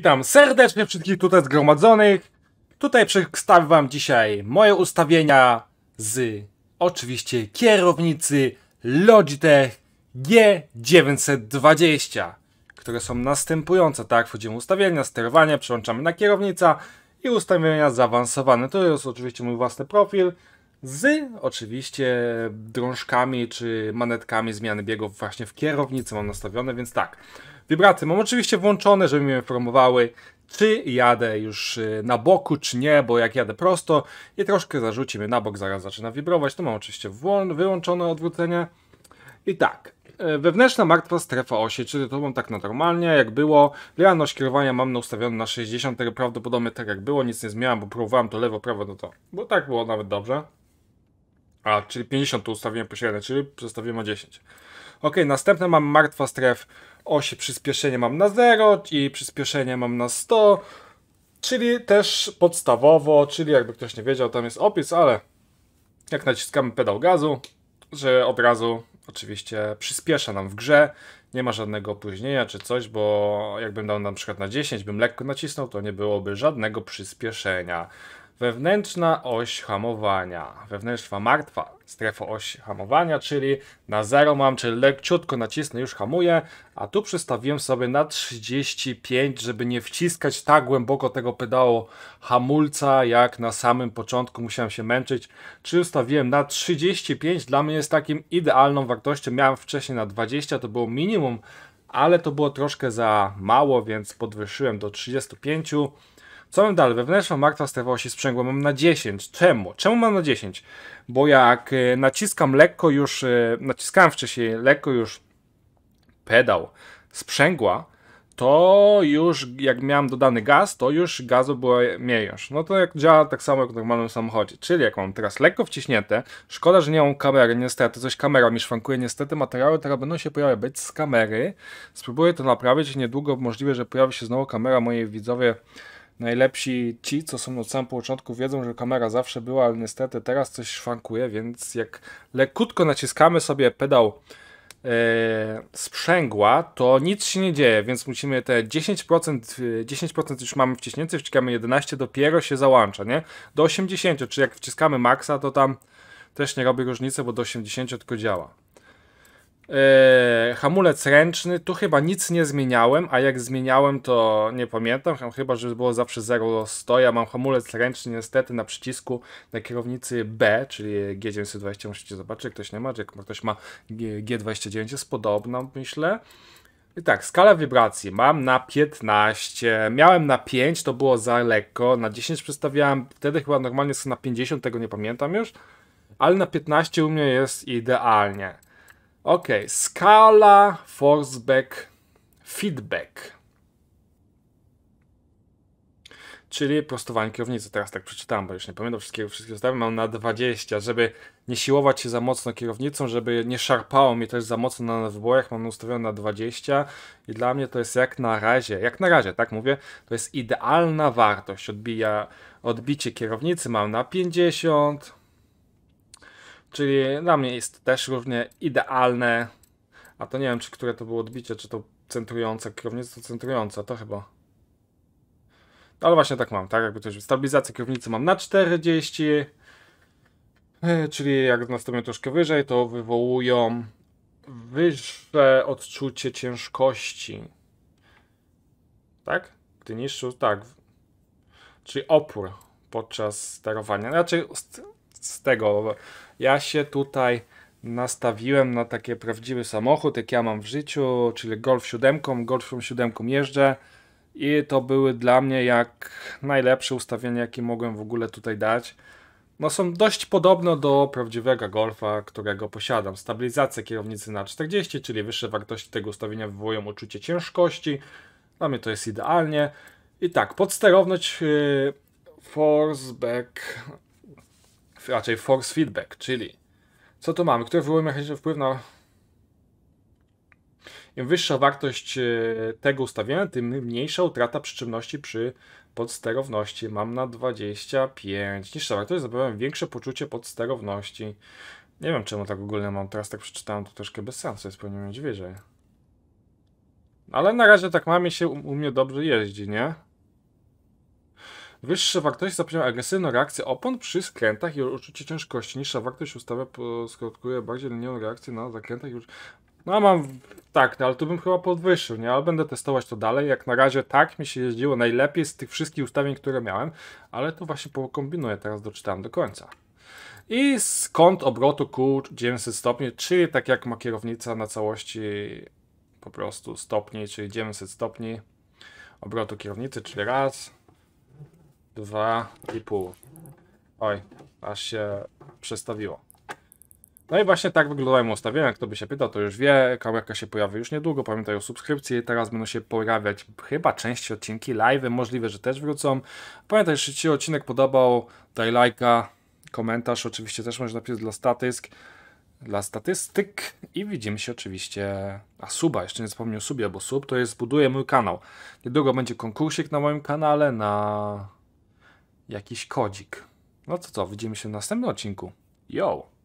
Witam serdecznie wszystkich tutaj zgromadzonych. Tutaj przedstawię Wam dzisiaj moje ustawienia z oczywiście kierownicy Logitech G920, które są następujące, tak? Wchodzimy ustawienia, sterowanie, przełączamy na kierownica i ustawienia zaawansowane. To jest oczywiście mój własny profil z oczywiście drążkami czy manetkami zmiany biegów właśnie w kierownicy mam nastawione, więc tak. Wibracje mam oczywiście włączone, żeby mnie informowały, czy jadę już y, na boku, czy nie, bo jak jadę prosto i troszkę zarzuci mnie na bok, zaraz zaczyna wibrować, to mam oczywiście wyłączone odwrócenie. I tak, y, wewnętrzna martwa strefa osi, czyli to mam tak normalnie, jak było. Lejalność kierowania mam ustawioną na 60, prawdopodobnie tak jak było, nic nie zmieniam, bo próbowałem to lewo, prawo, no to, bo tak było nawet dobrze. A, czyli 50 tu ustawiłem pośrednio, czyli przestawiłem na 10. Ok, następne mam martwa stref. Osi przyspieszenie mam na 0 i przyspieszenie mam na 100. Czyli też podstawowo, czyli jakby ktoś nie wiedział, tam jest opis, ale jak naciskamy pedał gazu, że od razu oczywiście przyspiesza nam w grze. Nie ma żadnego opóźnienia czy coś, bo jakbym dał na przykład na 10, bym lekko nacisnął, to nie byłoby żadnego przyspieszenia. Wewnętrzna oś hamowania, wewnętrzna martwa strefa oś hamowania, czyli na 0 mam, czyli lekciutko nacisnę, już hamuję, a tu przystawiłem sobie na 35, żeby nie wciskać tak głęboko tego pedału hamulca, jak na samym początku musiałem się męczyć, czyli ustawiłem na 35, dla mnie jest takim idealną wartością, miałem wcześniej na 20, to było minimum, ale to było troszkę za mało, więc podwyższyłem do 35, co mam dalej? Wewnętrzna martwa strefa się sprzęgła mam na 10. Czemu? Czemu mam na 10? Bo jak e, naciskam lekko już, e, naciskałem wcześniej lekko już pedał sprzęgła, to już jak miałem dodany gaz, to już gazu było mniej już. No to jak działa tak samo jak w normalnym samochodzie. Czyli jak mam teraz lekko wciśnięte, szkoda, że nie mam kamery, niestety, coś kamera mi szwankuje, niestety materiały teraz będą się pojawiać z kamery. Spróbuję to naprawić, niedługo możliwe, że pojawi się znowu kamera, mojej widzowie Najlepsi ci, co są od samego początku, wiedzą, że kamera zawsze była, ale niestety teraz coś szwankuje, więc jak lekutko naciskamy sobie pedał e, sprzęgła, to nic się nie dzieje, więc musimy te 10%, 10% e, już mamy wciśnięte, wciskamy 11, dopiero się załącza, nie? Do 80, czy jak wciskamy maksa, to tam też nie robi różnicy, bo do 80 tylko działa. Yy, hamulec ręczny, tu chyba nic nie zmieniałem, a jak zmieniałem to nie pamiętam, chyba że było zawsze 0 do 100. Ja mam hamulec ręczny niestety na przycisku na kierownicy B, czyli G920, musicie zobaczyć, ktoś nie ma, czy jak ktoś ma G29 jest podobno myślę. I tak, skala wibracji mam na 15, miałem na 5, to było za lekko, na 10 przestawiałem, wtedy chyba normalnie są na 50, tego nie pamiętam już, ale na 15 u mnie jest idealnie. Ok, skala, forceback, feedback. Czyli prostowanie kierownicy. Teraz tak przeczytałem, bo już nie pamiętam wszystkiego, wszystkie zestawy. Mam na 20, żeby nie siłować się za mocno kierownicą, żeby nie szarpało mnie też za mocno na wybojach. Mam ustawione na 20 i dla mnie to jest jak na razie, jak na razie, tak mówię, to jest idealna wartość. Odbija, odbicie kierownicy mam na 50, Czyli dla mnie jest też równie idealne, a to nie wiem, czy które to było odbicie, czy to centrujące, kierownica to centrujące, to chyba. No, ale właśnie tak mam, tak jakby to już stabilizację kierownicy mam na 40, e, czyli jak nastawię troszkę wyżej, to wywołują wyższe odczucie ciężkości. Tak? Gdy niższy, tak. Czyli opór podczas sterowania. Raczej znaczy, z tego. Ja się tutaj nastawiłem na taki prawdziwy samochód, jak ja mam w życiu, czyli Golf 7, Golfem 7 jeżdżę i to były dla mnie jak najlepsze ustawienia, jakie mogłem w ogóle tutaj dać. No są dość podobne do prawdziwego Golfa, którego posiadam. Stabilizacja kierownicy na 40, czyli wyższe wartości tego ustawienia wywołują uczucie ciężkości. Dla mnie to jest idealnie. I tak, podsterowność yy, forceback raczej force feedback, czyli co tu mamy? Które wywołuje mechaniczny wpływ na... Im wyższa wartość e, tego ustawienia, tym mniejsza utrata przyczynności przy podsterowności. Mam na 25. Niższa wartość zapewnia większe poczucie podsterowności. Nie wiem czemu tak ogólnie mam, teraz tak przeczytałem, to troszkę bez sensu jest, powinien mieć wyżej. Ale na razie tak mami się u mnie dobrze jeździ, nie? Wyższe wartości zapewniają agresywną reakcję opon przy skrętach i uczucie ciężkości. Niższa wartość ustawia skutkuje bardziej liniową reakcję na zakrętach i No mam, tak, no, ale tu bym chyba podwyższył, nie? Ale będę testować to dalej. Jak na razie tak mi się jeździło najlepiej z tych wszystkich ustawień, które miałem, ale to właśnie pokombinuję, teraz doczytałem do końca. I skąd obrotu kół 900 stopni, czyli tak jak ma kierownica na całości po prostu stopni, czyli 900 stopni obrotu kierownicy, czyli raz, dwa i pół. Oj, aż się przestawiło. No i właśnie tak wyglądają ustawienia. Kto by się pytał, to już wie. Kamerka się pojawi już niedługo. Pamiętaj o subskrypcji. Teraz będą się pojawiać chyba części odcinki live. Możliwe, że też wrócą. Pamiętaj, jeśli Ci odcinek podobał, daj lajka, komentarz. Oczywiście też możesz napisać dla statysk, dla statystyk. I widzimy się oczywiście. A suba, jeszcze nie zapomnij o subie, bo sub to jest buduje mój kanał. Niedługo będzie konkursik na moim kanale na jakiś kodzik. No to co, widzimy się w następnym odcinku. Yo!